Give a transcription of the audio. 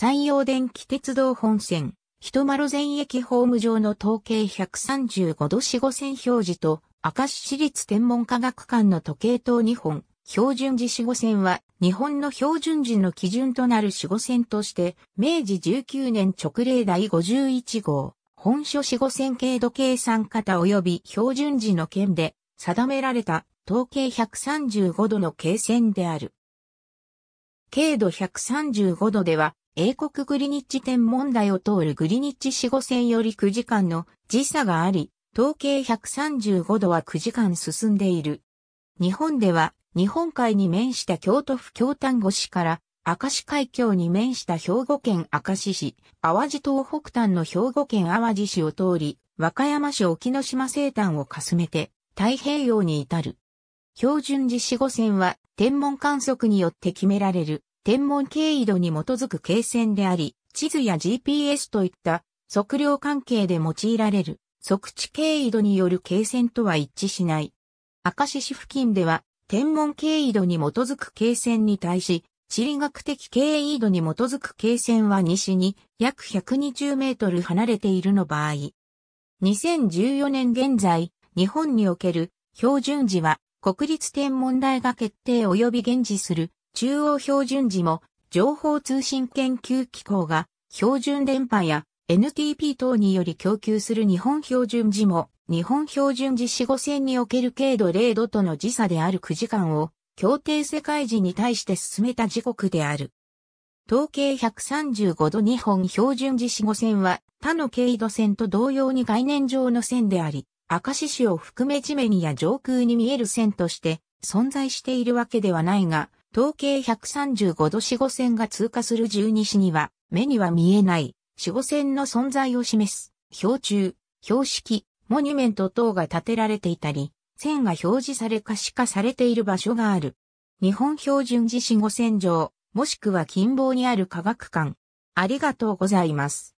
山陽電気鉄道本線、人丸前駅ホーム上の統計135度四五線表示と、明石市立天文科学館の時計塔2本、標準時死後線は日本の標準時の基準となる死後線として、明治19年直令第51号、本書死後線経度計算型及び標準時の件で定められた統計135度の経線である。経度135度では英国グリニッジ天文台を通るグリニッジ死後線より9時間の時差があり、統計135度は9時間進んでいる。日本では日本海に面した京都府京丹後市から明石海峡に面した兵庫県明石市、淡路島北端の兵庫県淡路市を通り、和歌山市沖ノ島西端をかすめて太平洋に至る。標準時死後線は天文観測によって決められる天文経緯度に基づく経線であり、地図や GPS といった測量関係で用いられる測地経緯度による経線とは一致しない。明石市付近では天文経緯度に基づく経線に対し、地理学的経緯度に基づく経線は西に約120メートル離れているの場合。2014年現在、日本における標準時は国立天文台が決定及び現時する中央標準時も情報通信研究機構が標準電波や NTP 等により供給する日本標準時も日本標準時四五線における経度0度との時差である9時間を協定世界時に対して進めた時刻である。統計135度日本標準時四五線は他の経度線と同様に概念上の線であり、赤獅市を含め地面や上空に見える線として存在しているわけではないが、統計135度四五線が通過する十二市には、目には見えない四五線の存在を示す、標柱、標識、モニュメント等が建てられていたり、線が表示され可視化されている場所がある。日本標準時四五線上、もしくは近傍にある科学館。ありがとうございます。